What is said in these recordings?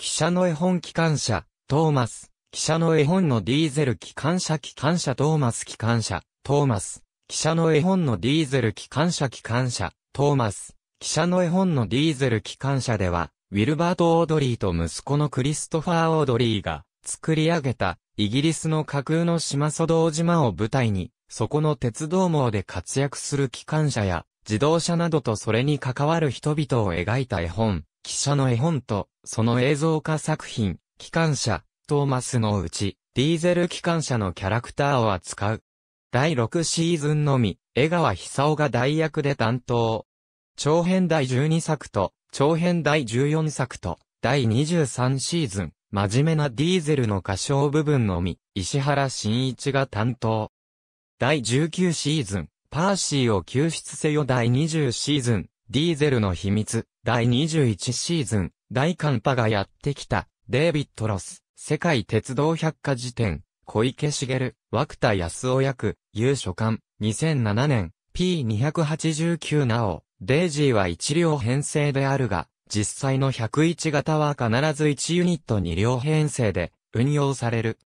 記者の絵本機関車、トーマス。記者の絵本のディーゼル機関車機関車トーマス機関車、トーマス。記者の絵本のディーゼル機関車機関車、トーマス。記者の絵本のディーゼル機関車では、ウィルバート・オードリーと息子のクリストファー・オードリーが作り上げたイギリスの架空の島蘇道島を舞台に、そこの鉄道網で活躍する機関車や自動車などとそれに関わる人々を描いた絵本、記者の絵本と、その映像化作品、機関車、トーマスのうち、ディーゼル機関車のキャラクターを扱う。第6シーズンのみ、江川久夫が代役で担当。長編第12作と、長編第14作と、第23シーズン、真面目なディーゼルの歌唱部分のみ、石原慎一が担当。第19シーズン、パーシーを救出せよ第20シーズン、ディーゼルの秘密、第21シーズン、大寒波がやってきた、デイビッド・ロス、世界鉄道百科事典、小池茂、涌田康夫役、有所館、2007年、P289 なお、デイジーは1両編成であるが、実際の101型は必ず1ユニット2両編成で運用される。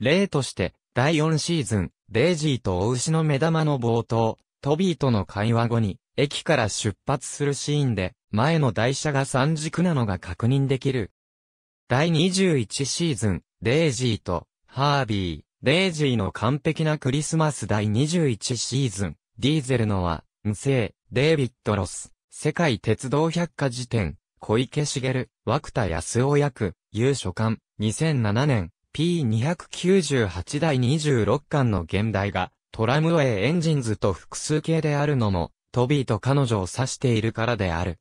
例として、第4シーズン、デイジーと大牛の目玉の冒頭、トビーとの会話後に、駅から出発するシーンで、前の台車が三軸なのが確認できる。第21シーズン、デイジーと、ハービー、デイジーの完璧なクリスマス第21シーズン、ディーゼルのは、無性、デイビッド・ロス、世界鉄道百科事典、小池茂、涌田康夫役、有書館、2007年、P298 第26巻の現代が、トラムウェイエンジンズと複数形であるのも、トビーと彼女を指しているからである。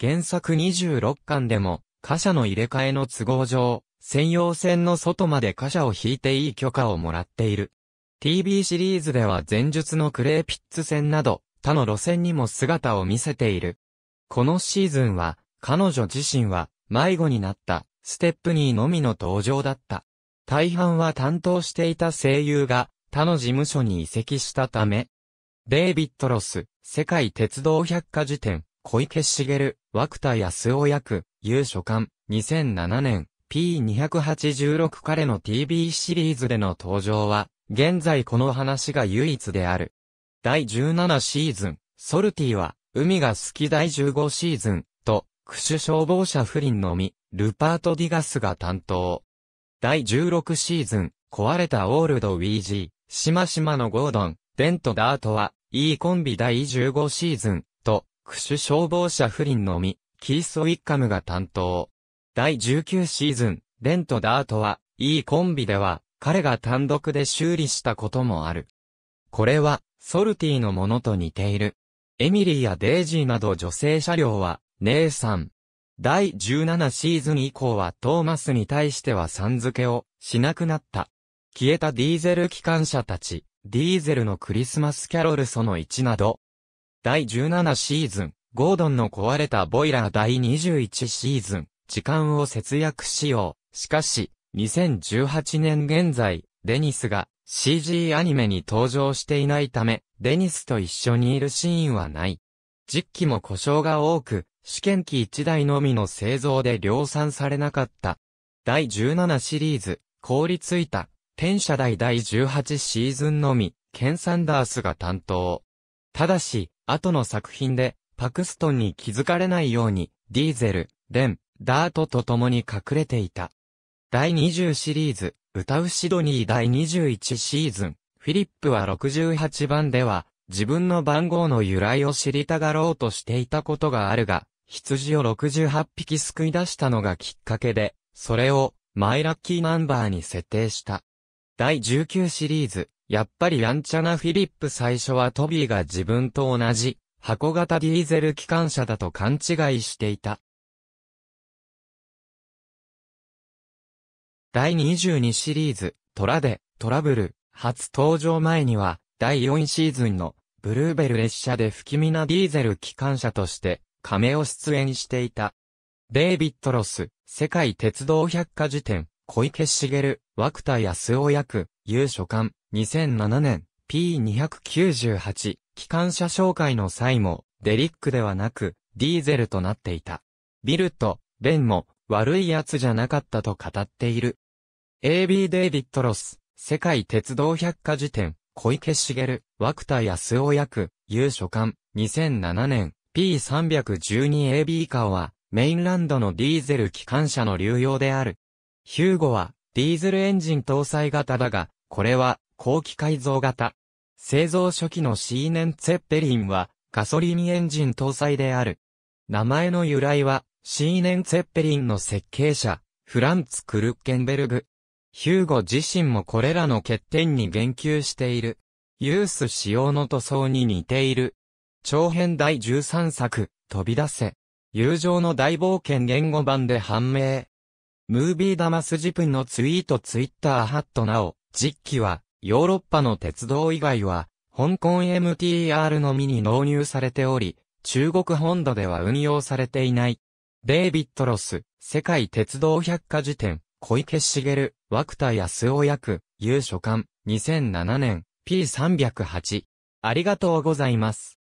原作26巻でも、貨車の入れ替えの都合上、専用線の外まで貨車を引いていい許可をもらっている。TV シリーズでは前述のクレーピッツ線など、他の路線にも姿を見せている。このシーズンは、彼女自身は、迷子になった、ステップニーのみの登場だった。大半は担当していた声優が、他の事務所に移籍したため、デイビッド・ロス、世界鉄道百科事典、小池茂、涌田康夫役、有書館、2007年、P286 彼の TV シリーズでの登場は、現在この話が唯一である。第17シーズン、ソルティは、海が好き第15シーズン、と、クシュ消防車不倫のみ、ルパート・ディガスが担当。第16シーズン、壊れたオールド・ウィージー、しましまのゴードン、デント・ダートは、いいコンビ第15シーズン、と、クシュ消防車不倫のみ、キース・ウィッカムが担当。第19シーズン、レント・ダートは、いいコンビでは、彼が単独で修理したこともある。これは、ソルティのものと似ている。エミリーやデイジーなど女性車両は、姉さん。第17シーズン以降はトーマスに対してはさん付けをしなくなった。消えたディーゼル機関車たち、ディーゼルのクリスマスキャロルその1など、第17シーズン、ゴードンの壊れたボイラー第21シーズン、時間を節約しよう。しかし、2018年現在、デニスが CG アニメに登場していないため、デニスと一緒にいるシーンはない。実機も故障が多く、試験機1台のみの製造で量産されなかった。第17シリーズ、凍りついた天社大第18シーズンのみ、ケン・サンダースが担当。ただし、後の作品で、パクストンに気づかれないように、ディーゼル、レン、ダートと共に隠れていた。第20シリーズ、歌うシドニー第21シーズン、フィリップは68番では、自分の番号の由来を知りたがろうとしていたことがあるが、羊を68匹救い出したのがきっかけで、それを、マイラッキーナンバーに設定した。第19シリーズ、やっぱりやんちゃなフィリップ最初はトビーが自分と同じ、箱型ディーゼル機関車だと勘違いしていた。第22シリーズ、トラで、トラブル、初登場前には、第4シーズンの、ブルーベル列車で不気味なディーゼル機関車として、亀を出演していた。デイビッド・ロス、世界鉄道百科事典、小池茂、涌田康夫役、有所管、2007年、P298、機関車紹介の際も、デリックではなく、ディーゼルとなっていた。ビルと、レンも、悪い奴じゃなかったと語っている。AB デイビッド・ロス、世界鉄道百科事典、小池茂、涌田康夫役、有所管、2007年、P312AB カーは、メインランドのディーゼル機関車の流用である。ヒューゴは、ディーゼルエンジン搭載型だが、これは後期改造型。製造初期のシーネンツェッペリンはガソリンエンジン搭載である。名前の由来はシーネンツェッペリンの設計者、フランツ・クルッケンベルグ。ヒューゴ自身もこれらの欠点に言及している。ユース仕様の塗装に似ている。長編第13作、飛び出せ。友情の大冒険言語版で判明。ムービーダマスジプンのツイートツイッターハットなお、実機は、ヨーロッパの鉄道以外は、香港 MTR のみに納入されており、中国本土では運用されていない。デイビッド・ロス、世界鉄道百科事典、小池茂、涌田康夫役、有所館、2007年、P308。ありがとうございます。